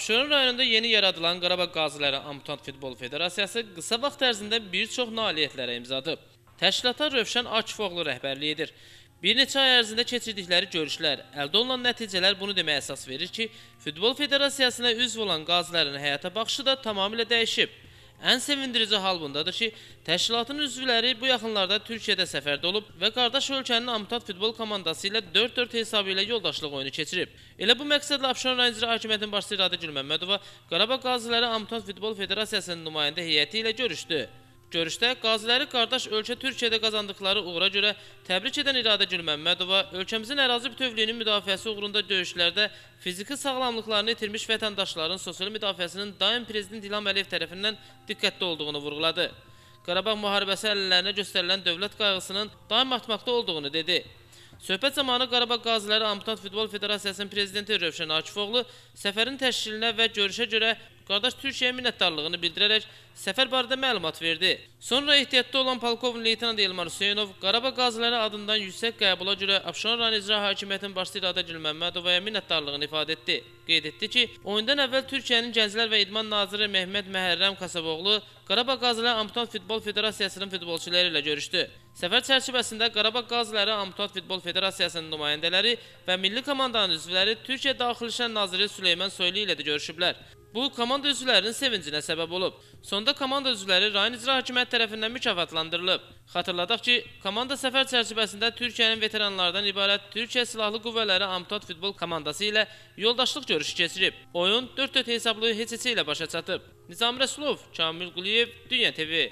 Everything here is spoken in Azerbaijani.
Abşeron rayonunda yeni yaradılan Qarabağ Qaziləri Amputant Futbol Federasiyası qısa vaxt ərzində bir çox nailiyyətlərə imzadı. Təşkilata Rövşən Akifoğlu rəhbərlik edir. Bir neçə ay ərzində keçirdikləri görüşlər, əldə olunan nəticələr bunu deməyə əsas verir ki, Futbol Federasiyasına üzv olan qazilərin həyata baxışı da tamamilə dəyişib. Ən sevindirici hal bundadır ki, təşkilatın üzvləri bu yaxınlarda Türkiyədə səfərdə olub və qardaş ölkənin Amtat futbol komandası ilə 4-4 hesabı ilə yoldaşlıq oyunu keçirib. Elə bu məqsədlə Abşeron rayon icra hakimiyyətinin başçısı İradə Gülməmmədova Qarabağ qaziləri Amtat Futbol Federasiyasının nümayəndə heyəti ilə görüşdü. Görüşdə qaziləri qardaş ölkə Türkiyədə qazandıqları uğura görə təbrik edən İradə Gülməmmədova ölkəmizin ərazi bütövlüyünün müdafiəsi uğrunda döyüşlərdə fiziki sağlamlıqlarını itirmiş vətəndaşların sosial müdafiəsinin daim prezident İlham Əliyev tərəfindən diqqətli olduğunu vurğuladı. Qarabağ müharibəsi əllərinə göstərilən dövlət qayğısının daim artmaqda olduğunu dedi. Söhbət zamanı Qarabağ Qaziləri Amputat Futbol Federasiyasının prezidenti Rövşən Akifoğlu səfərin təşkilinə və görüşə görə Qardaş Türkiyəyə minnətdarlığını bildirərək səfər barədə məlumat verdi. Sonra ehtiyatda olan polkovnik leytenant Elmar Hüseynov Qarabağ qaziləri adından yüksək qəbula görə Abşeron rayon icra hakimiyyətinin başçı İradə Gülməmmədovaya minnətdarlığını ifadə etdi. Qeyd etdi ki, oyundan əvvəl Türkiyənin Gənclər və İdman naziri Mehmet Məhərrəm Kasaboğlu Qarabağ qaziləri Amputat Futbol Federasiyasının futbolçuları ilə görüşdü. Səfər çərçivəsində Qarabağ qaziləri Amputat Futbol Federasiyasının nümayəndələri və milli komandanın üzvləri Türkiyə Daxili İşlər Naziri Süleyman Soylu ilə də görüşüblər. Bu, komanda üzvlərinin sevincinə səbəb olub. Sonda komanda üzvləri rayon icra hakimiyyəti tərəfindən mükafatlandırılıb. Xatırladaq ki, komanda səfər çərçivəsində Türkiyənin veteranlardan ibarət Türkiyə Silahlı Qüvvələri Amtat futbol komandası ilə yoldaşlıq görüşü keçirib. Oyun 4-4 hesablı heç-heçə ilə başa çatıb. Nizam Rəsulov, Kamil Quliyev, Dünya TV.